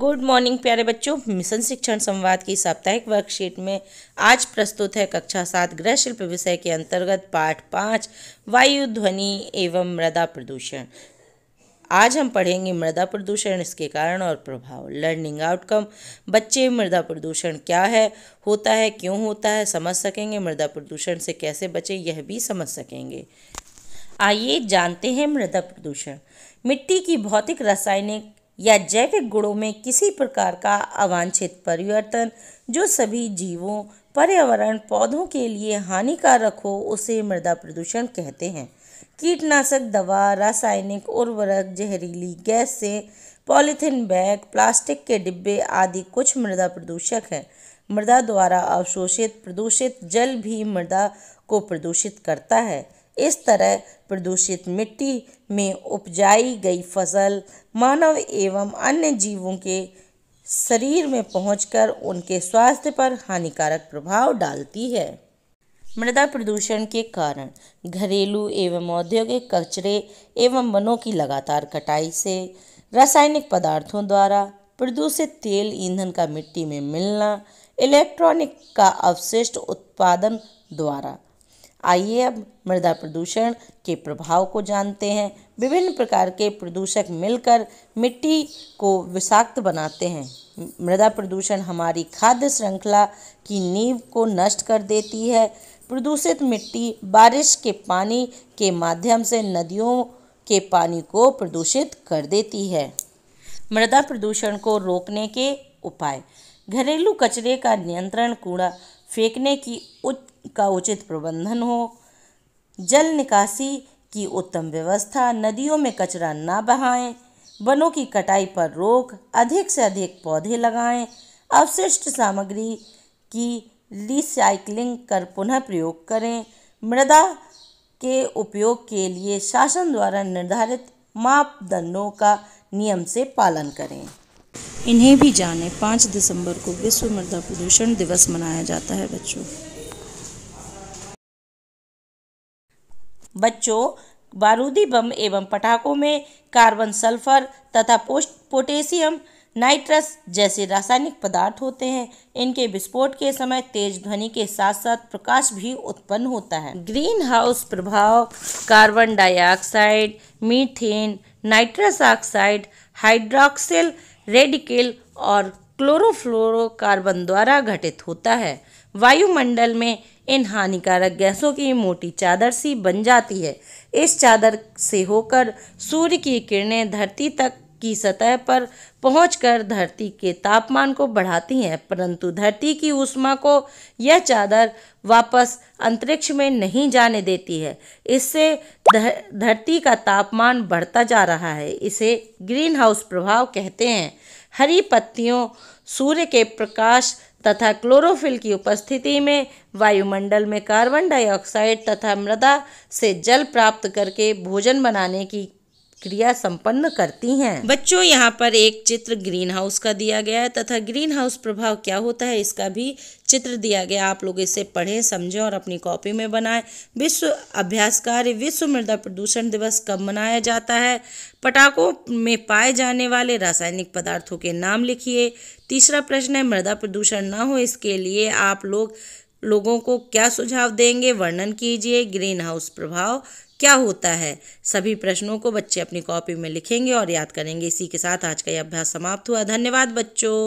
good morning प्यारे बच्चों mission शिक्षण संवाद की साप्ताहिक वर्कशीट में आज प्रस्तुत है कक्षा सात गृह शिल्प विषय के अंतर्गत पाठ पाँच वायु ध्वनि एवं मृदा प्रदूषण आज हम पढ़ेंगे मृदा प्रदूषण इसके कारण और प्रभाव लर्निंग आउटकम बच्चे मृदा प्रदूषण क्या है होता है क्यों होता है समझ सकेंगे मृदा प्रदूषण से कैसे बचें यह भी समझ सकेंगे आइए जानते हैं मृदा प्रदूषण मिट्टी की भौतिक रासायनिक या जैविक गुणों में किसी प्रकार का अवांछित परिवर्तन जो सभी जीवों पर्यावरण पौधों के लिए हानिकारक हो उसे मृदा प्रदूषण कहते हैं कीटनाशक दवा रासायनिक उर्वरक जहरीली गैस से पॉलीथीन बैग प्लास्टिक के डिब्बे आदि कुछ मृदा प्रदूषक हैं मृदा द्वारा अवशोषित प्रदूषित जल भी मृदा को प्रदूषित करता है इस तरह प्रदूषित मिट्टी में उपजाई गई फसल मानव एवं अन्य जीवों के शरीर में पहुंचकर उनके स्वास्थ्य पर हानिकारक प्रभाव डालती है मृदा प्रदूषण के कारण घरेलू एवं औद्योगिक कचरे एवं वनों की लगातार कटाई से रासायनिक पदार्थों द्वारा प्रदूषित तेल ईंधन का मिट्टी में मिलना इलेक्ट्रॉनिक का अवशिष्ट उत्पादन द्वारा आइए अब मृदा प्रदूषण के प्रभाव को जानते हैं विभिन्न प्रकार के प्रदूषक मिलकर मिट्टी को विषाक्त बनाते हैं मृदा प्रदूषण हमारी खाद्य श्रृंखला की नींव को नष्ट कर देती है प्रदूषित मिट्टी बारिश के पानी के माध्यम से नदियों के पानी को प्रदूषित कर देती है मृदा प्रदूषण को रोकने के उपाय घरेलू कचरे का नियंत्रण कूड़ा फेंकने की उच्च का उचित प्रबंधन हो जल निकासी की उत्तम व्यवस्था नदियों में कचरा ना बहाएं वनों की कटाई पर रोक अधिक से अधिक पौधे लगाएं अवशिष्ट सामग्री की रिसाइकलिंग कर पुनः प्रयोग करें मृदा के उपयोग के लिए शासन द्वारा निर्धारित मापदंडों का नियम से पालन करें इन्हें भी जाने पाँच दिसंबर को विश्व मृदा प्रदूषण दिवस मनाया जाता है बच्चों बच्चों बारूदी बम एवं पटाखों में कार्बन सल्फर तथा पोस्ट पोटेशियम नाइट्रस जैसे रासायनिक पदार्थ होते हैं इनके विस्फोट के समय तेज ध्वनि के साथ साथ प्रकाश भी उत्पन्न होता है ग्रीन हाउस प्रभाव carbon dioxide methane nitrous oxide hydroxyl radical और क्लोरोफ्लोरोकार्बन द्वारा घटित होता है वायुमंडल में इन हानिकारक गैसों की मोटी चादर सी बन जाती है इस चादर से होकर सूर्य की किरणें धरती तक की सतह पर पहुंचकर धरती के तापमान को बढ़ाती हैं परंतु धरती की उष्मा को यह चादर वापस अंतरिक्ष में नहीं जाने देती है इससे धरती का तापमान बढ़ता जा रहा है इसे ग्रीन हाउस प्रभाव कहते हैं हरी पत्तियों सूर्य के प्रकाश तथा क्लोरोफिल की उपस्थिति में वायुमंडल में कार्बन डाइऑक्साइड तथा मृदा से जल प्राप्त करके भोजन बनाने की क्रिया संपन्न करती हैं बच्चों यहाँ पर एक चित्र ग्रीन हाउस का दिया गया है तथा ग्रीन हाउस प्रभाव क्या होता है इसका भी चित्र दिया गया आप लोग इसे पढ़ें समझें और अपनी कॉपी में बनाएं विश्व अभ्यास कार्य विश्व मृदा प्रदूषण दिवस कब मनाया जाता है पटाखों में पाए जाने वाले रासायनिक पदार्थों के नाम लिखिए तीसरा प्रश्न है मृदा प्रदूषण ना हो इसके लिए आप लोग लोगों को क्या सुझाव देंगे वर्णन कीजिए ग्रीन हाउस प्रभाव क्या होता है सभी प्रश्नों को बच्चे अपनी कॉपी में लिखेंगे और याद करेंगे इसी के साथ आज का यह अभ्यास समाप्त हुआ धन्यवाद बच्चों